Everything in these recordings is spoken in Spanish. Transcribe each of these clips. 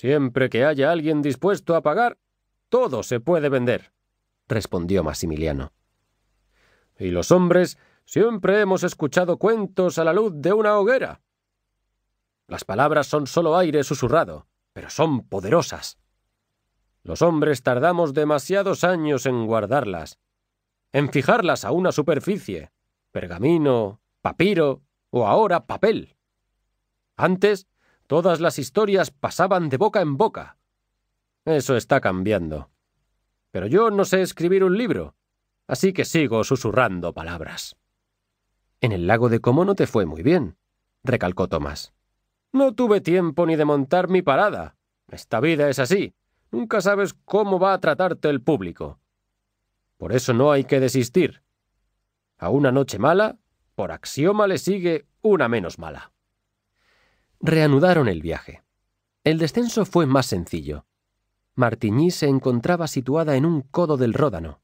Siempre que haya alguien dispuesto a pagar, todo se puede vender, respondió Maximiliano. Y los hombres siempre hemos escuchado cuentos a la luz de una hoguera. Las palabras son solo aire susurrado, pero son poderosas. Los hombres tardamos demasiados años en guardarlas, en fijarlas a una superficie, pergamino, papiro o ahora papel. Antes Todas las historias pasaban de boca en boca. Eso está cambiando. Pero yo no sé escribir un libro, así que sigo susurrando palabras. En el lago de Como no te fue muy bien, recalcó Tomás. No tuve tiempo ni de montar mi parada. Esta vida es así. Nunca sabes cómo va a tratarte el público. Por eso no hay que desistir. A una noche mala, por axioma le sigue una menos mala. Reanudaron el viaje. El descenso fue más sencillo. Martigny se encontraba situada en un codo del Ródano.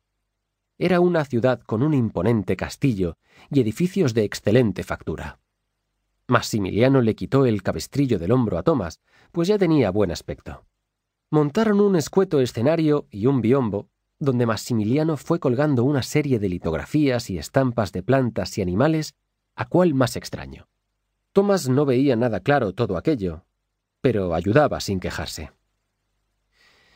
Era una ciudad con un imponente castillo y edificios de excelente factura. Maximiliano le quitó el cabestrillo del hombro a Tomás, pues ya tenía buen aspecto. Montaron un escueto escenario y un biombo, donde Maximiliano fue colgando una serie de litografías y estampas de plantas y animales, a cual más extraño. Tomás no veía nada claro todo aquello, pero ayudaba sin quejarse.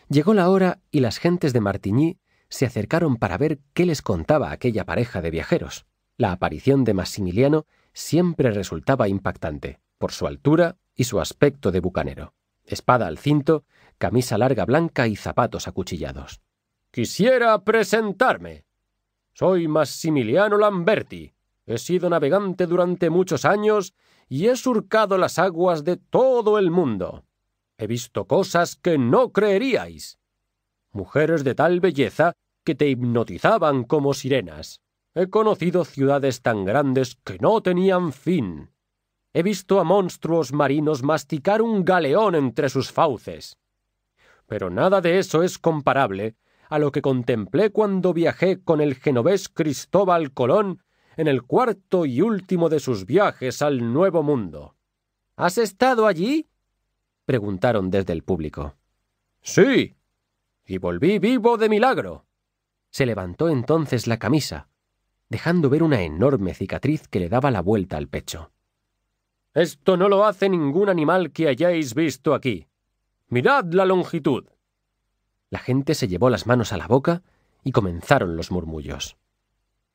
Llegó la hora y las gentes de Martigny se acercaron para ver qué les contaba aquella pareja de viajeros. La aparición de Massimiliano siempre resultaba impactante, por su altura y su aspecto de bucanero. Espada al cinto, camisa larga blanca y zapatos acuchillados. Quisiera presentarme. Soy Massimiliano Lamberti, He sido navegante durante muchos años y he surcado las aguas de todo el mundo. He visto cosas que no creeríais. Mujeres de tal belleza que te hipnotizaban como sirenas. He conocido ciudades tan grandes que no tenían fin. He visto a monstruos marinos masticar un galeón entre sus fauces. Pero nada de eso es comparable a lo que contemplé cuando viajé con el genovés Cristóbal Colón en el cuarto y último de sus viajes al Nuevo Mundo. ¿Has estado allí? preguntaron desde el público. Sí. Y volví vivo de milagro. Se levantó entonces la camisa, dejando ver una enorme cicatriz que le daba la vuelta al pecho. Esto no lo hace ningún animal que hayáis visto aquí. Mirad la longitud. La gente se llevó las manos a la boca y comenzaron los murmullos.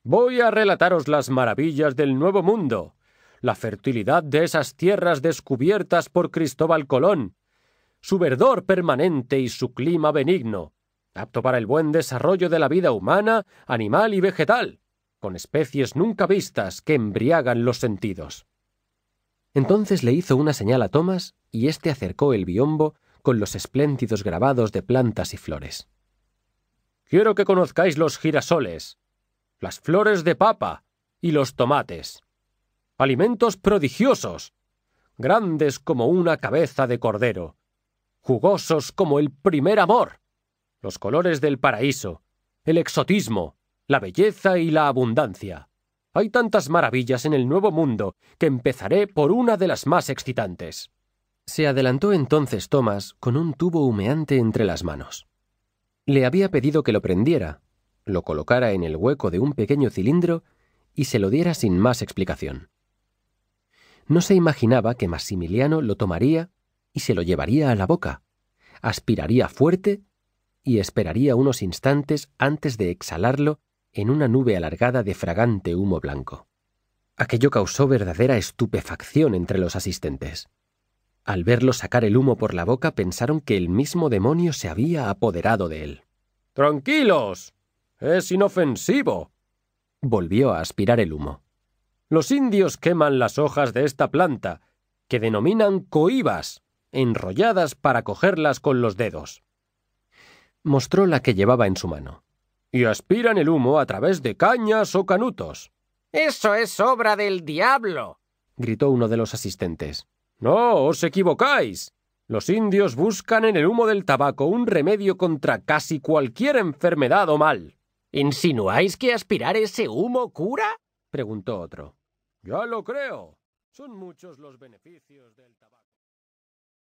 Voy a relataros las maravillas del Nuevo Mundo, la fertilidad de esas tierras descubiertas por Cristóbal Colón, su verdor permanente y su clima benigno, apto para el buen desarrollo de la vida humana, animal y vegetal, con especies nunca vistas que embriagan los sentidos. Entonces le hizo una señal a Tomás y éste acercó el biombo con los espléndidos grabados de plantas y flores. Quiero que conozcáis los girasoles, las flores de papa y los tomates. Alimentos prodigiosos, grandes como una cabeza de cordero, jugosos como el primer amor, los colores del paraíso, el exotismo, la belleza y la abundancia. Hay tantas maravillas en el Nuevo Mundo que empezaré por una de las más excitantes. Se adelantó entonces Thomas con un tubo humeante entre las manos. Le había pedido que lo prendiera, lo colocara en el hueco de un pequeño cilindro y se lo diera sin más explicación. No se imaginaba que Maximiliano lo tomaría y se lo llevaría a la boca, aspiraría fuerte y esperaría unos instantes antes de exhalarlo en una nube alargada de fragante humo blanco. Aquello causó verdadera estupefacción entre los asistentes. Al verlo sacar el humo por la boca pensaron que el mismo demonio se había apoderado de él. Tranquilos, es inofensivo. Volvió a aspirar el humo. Los indios queman las hojas de esta planta, que denominan coibas, enrolladas para cogerlas con los dedos. Mostró la que llevaba en su mano. Y aspiran el humo a través de cañas o canutos. Eso es obra del diablo. gritó uno de los asistentes. No, os equivocáis. Los indios buscan en el humo del tabaco un remedio contra casi cualquier enfermedad o mal. ¿Insinuáis que aspirar ese humo cura? preguntó otro. Ya lo creo. Son muchos los beneficios del tabaco.